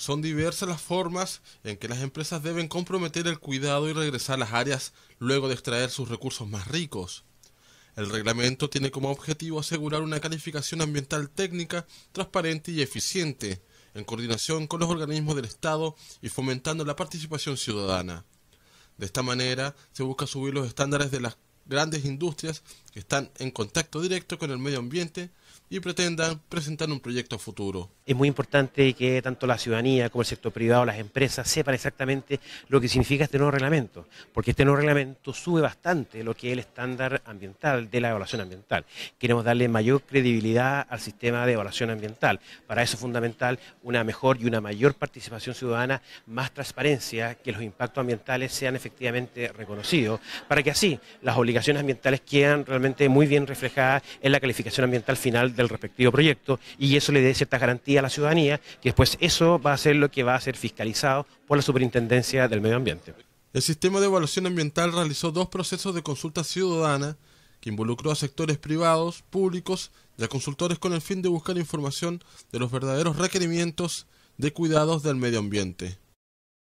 Son diversas las formas en que las empresas deben comprometer el cuidado y regresar a las áreas luego de extraer sus recursos más ricos. El reglamento tiene como objetivo asegurar una calificación ambiental técnica, transparente y eficiente, en coordinación con los organismos del Estado y fomentando la participación ciudadana. De esta manera, se busca subir los estándares de las grandes industrias que están en contacto directo con el medio ambiente y pretendan presentar un proyecto futuro. Es muy importante que tanto la ciudadanía como el sector privado, las empresas, sepan exactamente lo que significa este nuevo reglamento, porque este nuevo reglamento sube bastante lo que es el estándar ambiental de la evaluación ambiental. Queremos darle mayor credibilidad al sistema de evaluación ambiental. Para eso es fundamental una mejor y una mayor participación ciudadana, más transparencia, que los impactos ambientales sean efectivamente reconocidos, para que así las obligaciones implicaciones ambientales quedan realmente muy bien reflejadas en la calificación ambiental final del respectivo proyecto y eso le dé cierta garantía a la ciudadanía, que después eso va a ser lo que va a ser fiscalizado por la Superintendencia del Medio Ambiente. El sistema de evaluación ambiental realizó dos procesos de consulta ciudadana que involucró a sectores privados, públicos y a consultores con el fin de buscar información de los verdaderos requerimientos de cuidados del medio ambiente.